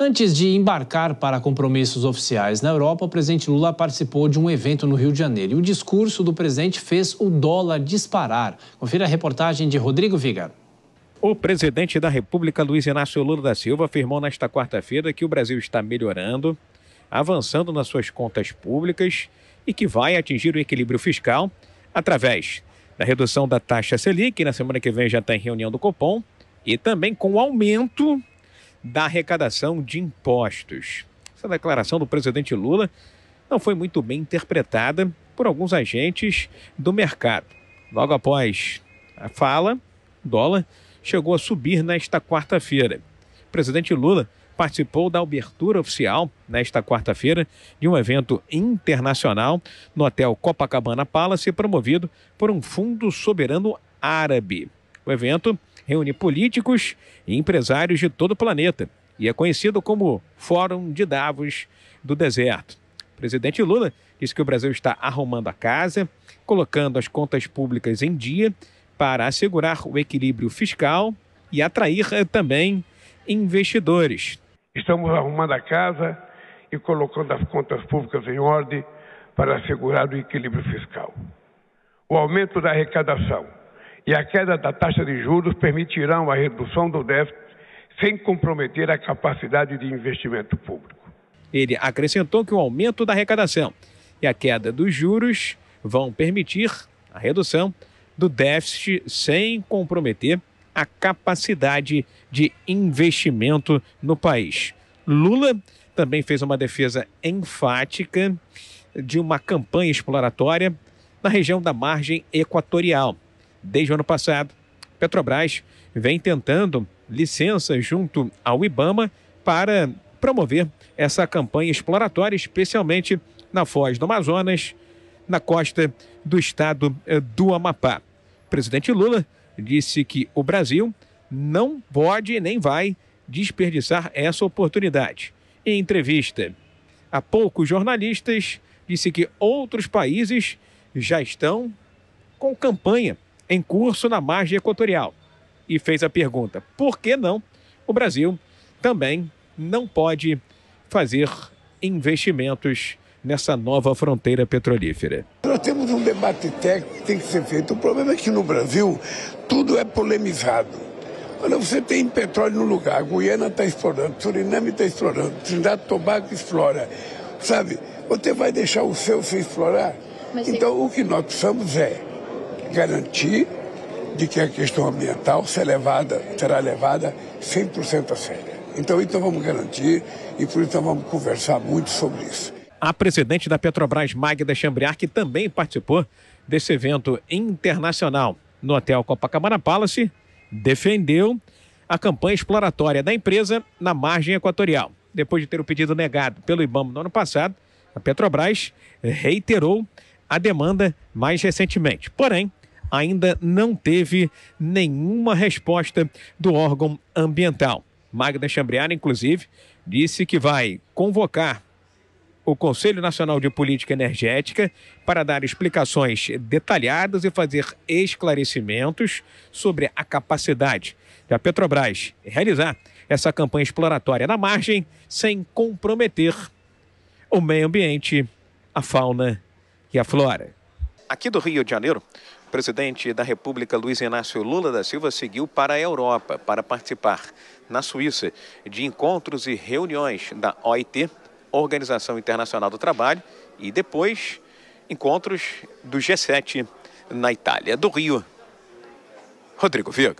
Antes de embarcar para compromissos oficiais na Europa, o presidente Lula participou de um evento no Rio de Janeiro. E o discurso do presidente fez o dólar disparar. Confira a reportagem de Rodrigo Vigar. O presidente da República, Luiz Inácio Lula da Silva, afirmou nesta quarta-feira que o Brasil está melhorando, avançando nas suas contas públicas e que vai atingir o equilíbrio fiscal através da redução da taxa Selic, na semana que vem já está em reunião do Copom, e também com o aumento da arrecadação de impostos. Essa declaração do presidente Lula não foi muito bem interpretada por alguns agentes do mercado. Logo após a fala, o dólar chegou a subir nesta quarta-feira. O presidente Lula participou da abertura oficial, nesta quarta-feira, de um evento internacional no hotel Copacabana Palace, promovido por um fundo soberano árabe. O evento reúne políticos e empresários de todo o planeta e é conhecido como Fórum de Davos do Deserto. O presidente Lula disse que o Brasil está arrumando a casa, colocando as contas públicas em dia para assegurar o equilíbrio fiscal e atrair eh, também investidores. Estamos arrumando a casa e colocando as contas públicas em ordem para assegurar o equilíbrio fiscal. O aumento da arrecadação, e a queda da taxa de juros permitirão a redução do déficit sem comprometer a capacidade de investimento público. Ele acrescentou que o aumento da arrecadação e a queda dos juros vão permitir a redução do déficit sem comprometer a capacidade de investimento no país. Lula também fez uma defesa enfática de uma campanha exploratória na região da margem equatorial Desde o ano passado, Petrobras vem tentando licença junto ao IBAMA para promover essa campanha exploratória, especialmente na Foz do Amazonas, na costa do estado eh, do Amapá. O presidente Lula disse que o Brasil não pode nem vai desperdiçar essa oportunidade. Em entrevista a poucos jornalistas, disse que outros países já estão com campanha em curso na margem equatorial e fez a pergunta: por que não o Brasil também não pode fazer investimentos nessa nova fronteira petrolífera? Nós temos um debate técnico que tem que ser feito. O problema é que no Brasil tudo é polemizado. Olha, você tem petróleo no lugar, Guiana está explorando, Suriname está explorando, Trinidad Tobago explora, sabe? Você vai deixar o seu se explorar? Mas então, o que nós precisamos é garantir de que a questão ambiental será levada, será levada 100% a sério. Então, então vamos garantir e por isso vamos conversar muito sobre isso. A presidente da Petrobras, Magda Chambriar, que também participou desse evento internacional no Hotel Copacabana Palace, defendeu a campanha exploratória da empresa na margem equatorial. Depois de ter o pedido negado pelo IBAMA no ano passado, a Petrobras reiterou a demanda mais recentemente. Porém, ainda não teve nenhuma resposta do órgão ambiental. Magda Chambriara, inclusive, disse que vai convocar o Conselho Nacional de Política Energética para dar explicações detalhadas e fazer esclarecimentos sobre a capacidade da Petrobras realizar essa campanha exploratória na margem sem comprometer o meio ambiente, a fauna e a flora. Aqui do Rio de Janeiro, presidente da República Luiz Inácio Lula da Silva seguiu para a Europa para participar, na Suíça, de encontros e reuniões da OIT, Organização Internacional do Trabalho, e depois encontros do G7 na Itália, do Rio. Rodrigo Veiga.